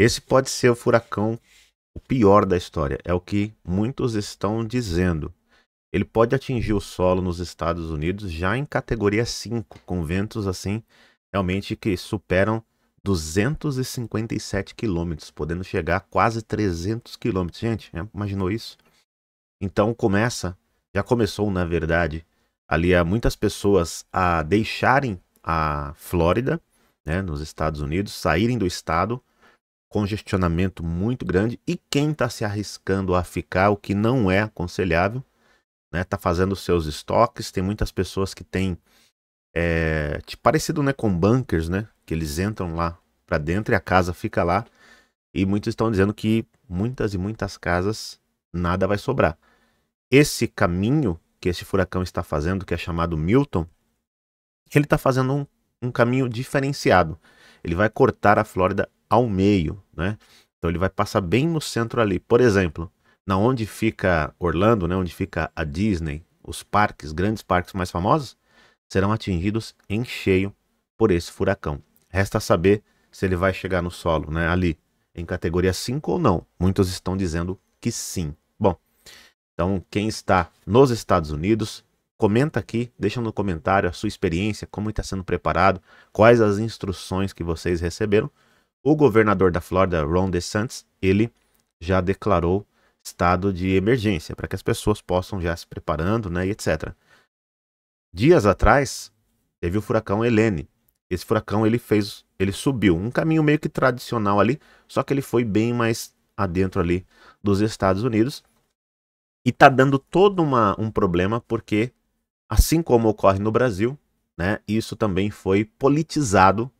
Esse pode ser o furacão o pior da história, é o que muitos estão dizendo. Ele pode atingir o solo nos Estados Unidos já em categoria 5, com ventos assim realmente que superam 257 quilômetros, podendo chegar a quase 300 quilômetros. Gente, imaginou isso? Então começa, já começou na verdade, ali há muitas pessoas a deixarem a Flórida, né, nos Estados Unidos, saírem do estado congestionamento muito grande e quem está se arriscando a ficar, o que não é aconselhável, né? Tá fazendo seus estoques, tem muitas pessoas que têm é, parecido né, com bunkers, né? Que eles entram lá para dentro e a casa fica lá. E muitos estão dizendo que muitas e muitas casas nada vai sobrar. Esse caminho que esse furacão está fazendo, que é chamado Milton, ele está fazendo um, um caminho diferenciado. Ele vai cortar a Flórida ao meio, né? Então ele vai passar bem no centro ali. Por exemplo, na onde fica Orlando, né, onde fica a Disney, os parques, grandes parques mais famosos, serão atingidos em cheio por esse furacão. Resta saber se ele vai chegar no solo, né, ali em categoria 5 ou não. Muitos estão dizendo que sim. Bom, então quem está nos Estados Unidos, comenta aqui, deixa no comentário a sua experiência, como está sendo preparado, quais as instruções que vocês receberam o governador da Flórida, Ron DeSantis, ele já declarou estado de emergência para que as pessoas possam já se preparando, né, e etc. Dias atrás teve o furacão Helene. Esse furacão ele fez, ele subiu um caminho meio que tradicional ali, só que ele foi bem mais adentro ali dos Estados Unidos e tá dando todo uma, um problema porque assim como ocorre no Brasil, né, isso também foi politizado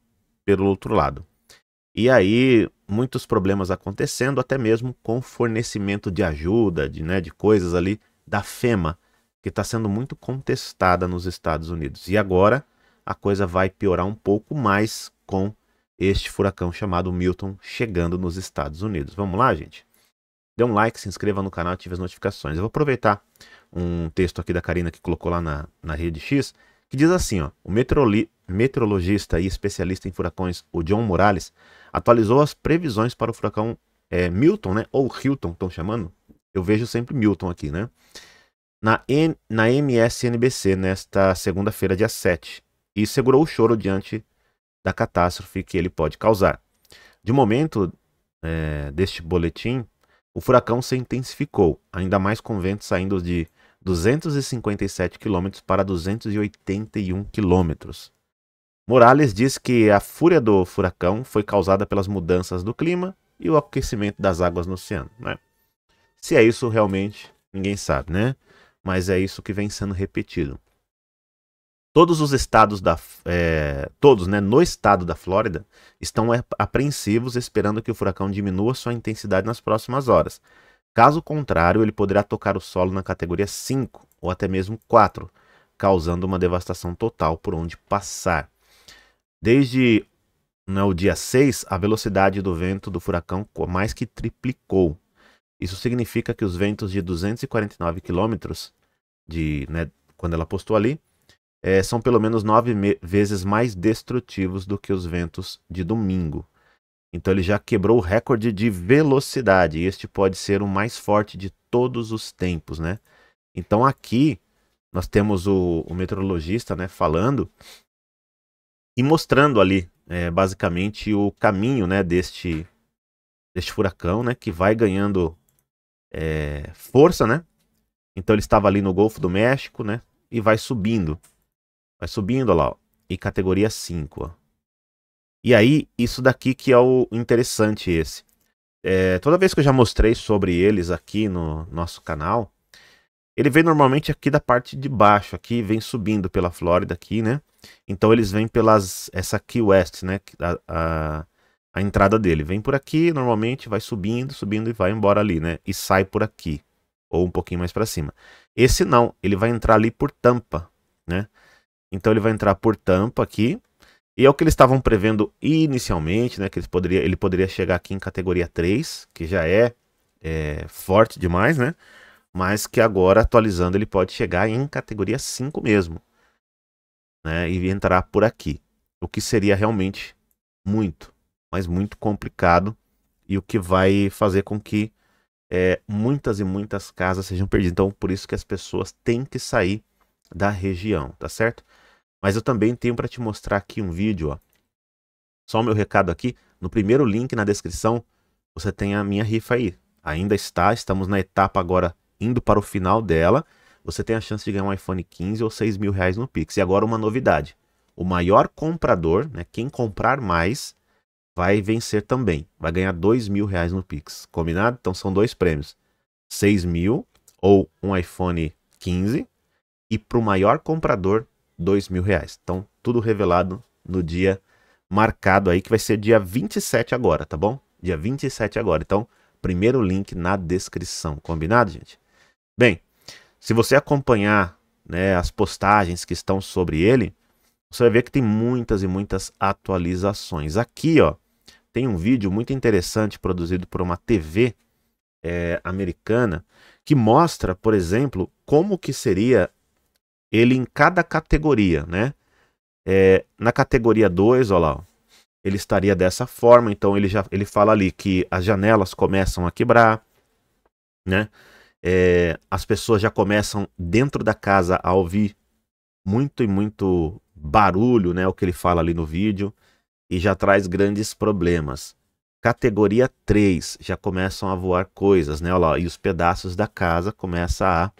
pelo outro lado. E aí, muitos problemas acontecendo, até mesmo com fornecimento de ajuda, de, né, de coisas ali da FEMA, que está sendo muito contestada nos Estados Unidos. E agora a coisa vai piorar um pouco mais com este furacão chamado Milton chegando nos Estados Unidos. Vamos lá, gente? Dê um like, se inscreva no canal, ative as notificações. Eu vou aproveitar um texto aqui da Karina que colocou lá na, na rede X que diz assim, ó, o meteorologista e especialista em furacões, o John Morales, atualizou as previsões para o furacão é, Milton, né, ou Hilton, estão chamando, eu vejo sempre Milton aqui, né, na, N, na MSNBC nesta segunda-feira, dia 7, e segurou o choro diante da catástrofe que ele pode causar. De momento é, deste boletim, o furacão se intensificou, ainda mais com ventos saindo de 257 quilômetros para 281 quilômetros. Morales diz que a fúria do furacão foi causada pelas mudanças do clima e o aquecimento das águas no oceano. Né? Se é isso realmente, ninguém sabe, né? Mas é isso que vem sendo repetido. Todos os estados da, é, todos, né, no estado da Flórida estão apreensivos, esperando que o furacão diminua sua intensidade nas próximas horas. Caso contrário, ele poderá tocar o solo na categoria 5 ou até mesmo 4, causando uma devastação total por onde passar. Desde né, o dia 6, a velocidade do vento do furacão mais que triplicou. Isso significa que os ventos de 249 km, de, né, quando ela postou ali, é, são pelo menos nove vezes mais destrutivos do que os ventos de domingo. Então ele já quebrou o recorde de velocidade. E este pode ser o mais forte de todos os tempos, né? Então aqui nós temos o, o meteorologista, né, falando e mostrando ali, é, basicamente, o caminho, né, deste, deste furacão, né, que vai ganhando é, força, né? Então ele estava ali no Golfo do México, né? E vai subindo. Vai subindo, lá, ó, e categoria 5, ó. E aí, isso daqui que é o interessante esse. É, toda vez que eu já mostrei sobre eles aqui no nosso canal, ele vem normalmente aqui da parte de baixo, aqui vem subindo pela Flórida aqui, né? Então eles vêm pelas, essa Key West, né? A, a, a entrada dele. Vem por aqui, normalmente vai subindo, subindo e vai embora ali, né? E sai por aqui, ou um pouquinho mais para cima. Esse não, ele vai entrar ali por Tampa, né? Então ele vai entrar por Tampa aqui, e é o que eles estavam prevendo inicialmente, né? Que eles poderia, ele poderia chegar aqui em categoria 3, que já é, é forte demais, né? Mas que agora, atualizando, ele pode chegar em categoria 5 mesmo. Né? E entrar por aqui. O que seria realmente muito, mas muito complicado. E o que vai fazer com que é, muitas e muitas casas sejam perdidas. Então, por isso que as pessoas têm que sair da região, tá certo? Mas eu também tenho para te mostrar aqui um vídeo, ó. Só o meu recado aqui, no primeiro link na descrição, você tem a minha rifa aí. Ainda está, estamos na etapa agora indo para o final dela. Você tem a chance de ganhar um iPhone 15 ou 6 mil reais no Pix. E agora uma novidade. O maior comprador, né, quem comprar mais, vai vencer também. Vai ganhar 2 mil reais no Pix. Combinado? Então são dois prêmios. 6 mil ou um iPhone 15. E para o maior comprador, dois mil reais. Então, tudo revelado no dia marcado aí, que vai ser dia 27 agora, tá bom? Dia 27 agora. Então, primeiro link na descrição. Combinado, gente? Bem, se você acompanhar né, as postagens que estão sobre ele, você vai ver que tem muitas e muitas atualizações. Aqui, ó, tem um vídeo muito interessante produzido por uma TV é, eh, americana que mostra, por exemplo, como que seria ele em cada categoria, né? É, na categoria 2, olha lá, ele estaria dessa forma, então ele já ele fala ali que as janelas começam a quebrar, né? É, as pessoas já começam dentro da casa a ouvir muito e muito barulho, né? O que ele fala ali no vídeo, e já traz grandes problemas. Categoria 3, já começam a voar coisas, né? Olha lá, e os pedaços da casa começam a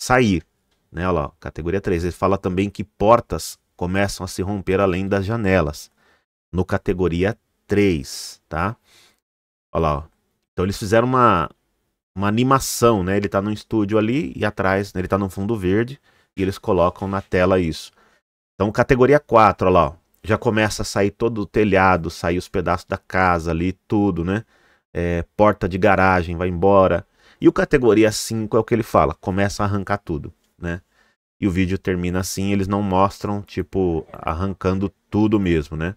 sair. Né, olha lá, categoria 3. Ele fala também que portas começam a se romper além das janelas. No categoria 3, tá? Olha lá, ó. Então eles fizeram uma, uma animação, né? Ele está num estúdio ali e atrás, né? ele está no fundo verde e eles colocam na tela isso. Então, categoria 4, olha lá, ó. já começa a sair todo o telhado, sair os pedaços da casa ali, tudo, né? É, porta de garagem vai embora. E o categoria 5 é o que ele fala, começa a arrancar tudo né? E o vídeo termina assim, eles não mostram, tipo, arrancando tudo mesmo, né?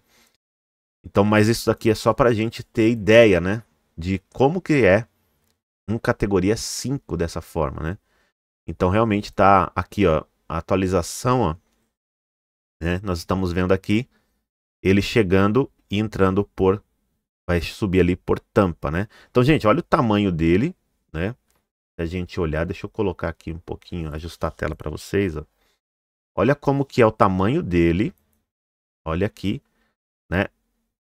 Então, mas isso daqui é só pra gente ter ideia, né? De como que é um categoria 5 dessa forma, né? Então, realmente tá aqui, ó, a atualização, ó, né? Nós estamos vendo aqui ele chegando e entrando por vai subir ali por tampa, né? Então, gente, olha o tamanho dele, né? a gente olhar, deixa eu colocar aqui um pouquinho, ajustar a tela para vocês. Ó. Olha como que é o tamanho dele. Olha aqui, né?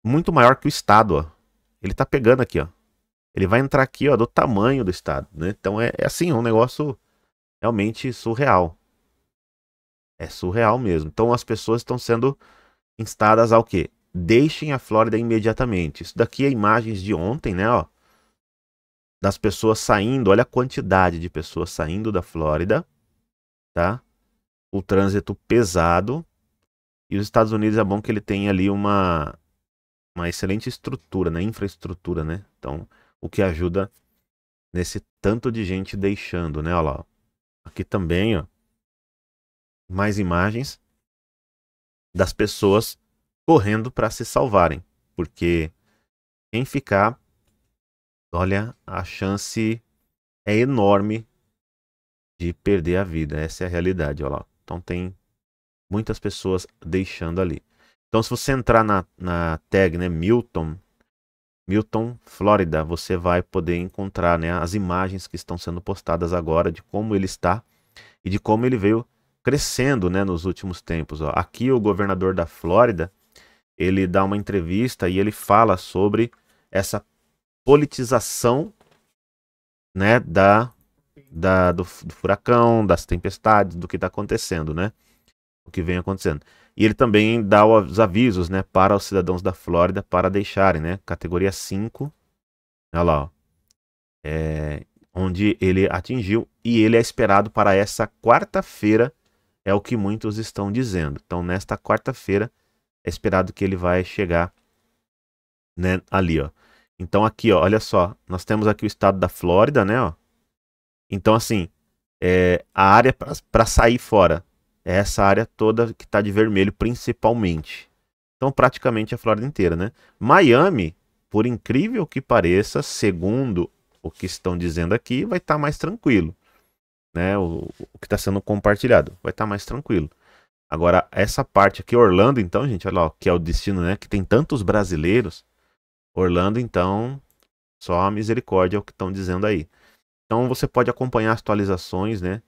Muito maior que o estado, ó. Ele tá pegando aqui, ó. Ele vai entrar aqui, ó, do tamanho do estado, né? Então é, é assim, é um negócio realmente surreal. É surreal mesmo. Então as pessoas estão sendo instadas ao quê? Deixem a Flórida imediatamente. Isso daqui é imagens de ontem, né, ó das pessoas saindo, olha a quantidade de pessoas saindo da Flórida, tá? O trânsito pesado. E os Estados Unidos é bom que ele tem ali uma, uma excelente estrutura, né? Infraestrutura, né? Então, o que ajuda nesse tanto de gente deixando, né? Olha lá. Aqui também, ó. Mais imagens das pessoas correndo para se salvarem, porque quem ficar olha, a chance é enorme de perder a vida. Essa é a realidade, olha lá. Então tem muitas pessoas deixando ali. Então se você entrar na, na tag, né, Milton, Milton, Flórida, você vai poder encontrar né, as imagens que estão sendo postadas agora de como ele está e de como ele veio crescendo né, nos últimos tempos. Ó. Aqui o governador da Flórida, ele dá uma entrevista e ele fala sobre essa politização né, da, da do, do, furacão, das tempestades, do que está acontecendo, né? O que vem acontecendo. E ele também dá os avisos, né, para os cidadãos da Flórida para deixarem, né? Categoria 5, olha lá, ó, é, onde ele atingiu e ele é esperado para essa quarta-feira, é o que muitos estão dizendo. Então, nesta quarta-feira, é esperado que ele vai chegar né, ali, ó. Então aqui, ó, olha só, nós temos aqui o estado da Flórida, né, ó. Então assim, é, a área para sair fora é essa área toda que está de vermelho principalmente. Então praticamente a Flórida inteira, né? Miami, por incrível que pareça, segundo o que estão dizendo aqui, vai estar tá mais tranquilo, né? O, o que está sendo compartilhado vai estar tá mais tranquilo. Agora essa parte aqui, Orlando, então gente, olha lá, ó, que é o destino, né? Que tem tantos brasileiros Orlando, então, só a misericórdia é o que estão dizendo aí. Então você pode acompanhar as atualizações, né?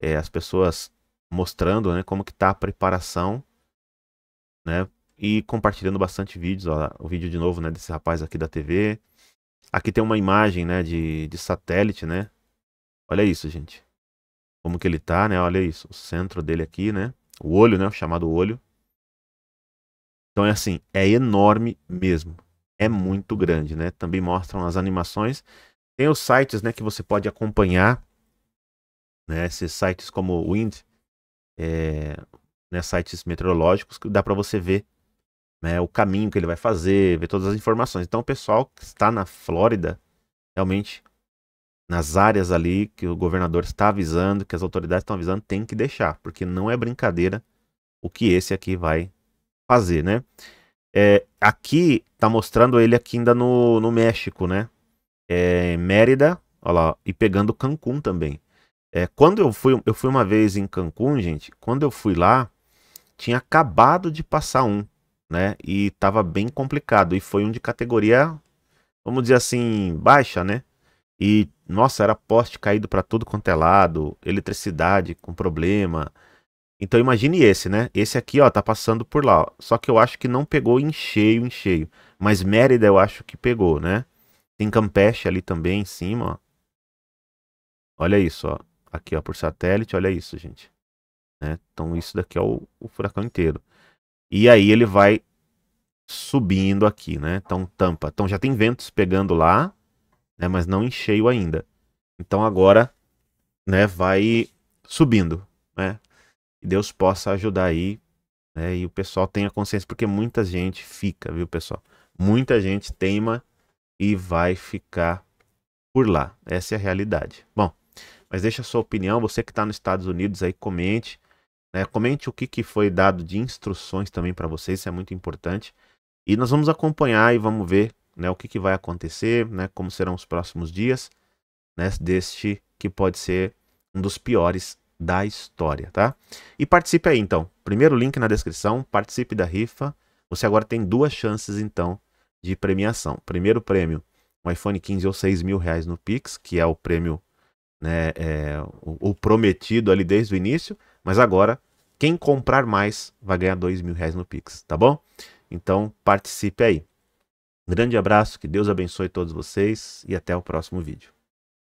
É, as pessoas mostrando né, como que está a preparação, né? E compartilhando bastante vídeos, ó, o vídeo de novo, né, desse rapaz aqui da TV. Aqui tem uma imagem, né, de, de satélite, né? Olha isso, gente. Como que ele tá, né? Olha isso, o centro dele aqui, né? O olho, né, o chamado olho. Então é assim, é enorme mesmo é muito grande, né? Também mostram as animações. Tem os sites, né, que você pode acompanhar, né? Esses sites como o Wind, é, né, sites meteorológicos que dá para você ver né, o caminho que ele vai fazer, ver todas as informações. Então, o pessoal que está na Flórida, realmente, nas áreas ali que o governador está avisando, que as autoridades estão avisando, tem que deixar, porque não é brincadeira o que esse aqui vai fazer, né? É, aqui, tá mostrando ele aqui ainda no, no México, né? É, Mérida, olha lá, e pegando Cancún também. É, quando eu fui, eu fui uma vez em Cancún, gente, quando eu fui lá, tinha acabado de passar um, né? E tava bem complicado. E foi um de categoria, vamos dizer assim, baixa, né? E, nossa, era poste caído para tudo quanto é lado, eletricidade com problema, então imagine esse, né? Esse aqui, ó, tá passando por lá. Ó. Só que eu acho que não pegou em cheio, em cheio. Mas Mérida eu acho que pegou, né? Tem Campeche ali também em cima, ó. Olha isso, ó. Aqui, ó, por satélite, olha isso, gente. Né? Então isso daqui é o, o furacão inteiro. E aí ele vai subindo aqui, né? Então tampa. Então já tem ventos pegando lá, né? Mas não em cheio ainda. Então agora, né, vai subindo, né? que Deus possa ajudar aí, né? E o pessoal tenha consciência, porque muita gente fica, viu, pessoal? Muita gente teima e vai ficar por lá. Essa é a realidade. Bom, mas deixa a sua opinião. Você que está nos Estados Unidos aí, comente. Né? Comente o que, que foi dado de instruções também para vocês, isso é muito importante. E nós vamos acompanhar e vamos ver né, o que, que vai acontecer, né, como serão os próximos dias né, deste que pode ser um dos piores da história, tá? E participe aí então. Primeiro link na descrição, participe da rifa. Você agora tem duas chances então de premiação. Primeiro prêmio, um iPhone 15 ou 6 mil reais no Pix, que é o prêmio, né, é, o, o prometido ali desde o início. Mas agora, quem comprar mais vai ganhar 2 mil reais no Pix, tá bom? Então participe aí. Grande abraço, que Deus abençoe todos vocês e até o próximo vídeo.